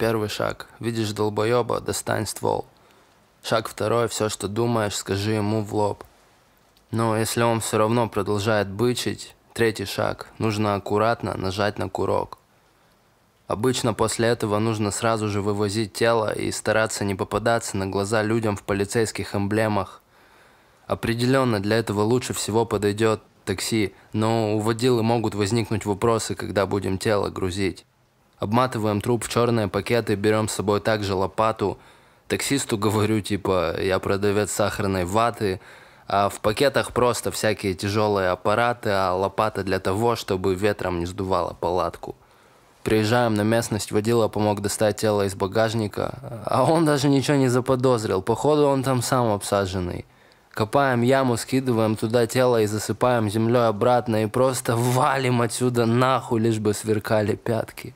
Первый шаг. Видишь долбоеба, достань ствол. Шаг второй. Все, что думаешь, скажи ему в лоб. Но если он все равно продолжает бычить, третий шаг. Нужно аккуратно нажать на курок. Обычно после этого нужно сразу же вывозить тело и стараться не попадаться на глаза людям в полицейских эмблемах. Определенно для этого лучше всего подойдет такси, но у водилы могут возникнуть вопросы, когда будем тело грузить обматываем труп в черные пакеты, берем с собой также лопату. Таксисту говорю, типа, я продавец сахарной ваты, а в пакетах просто всякие тяжелые аппараты, а лопата для того, чтобы ветром не сдувало палатку. Приезжаем на местность, водила помог достать тело из багажника, а он даже ничего не заподозрил, походу он там сам обсаженный. Копаем яму, скидываем туда тело и засыпаем землей обратно и просто валим отсюда нахуй, лишь бы сверкали пятки.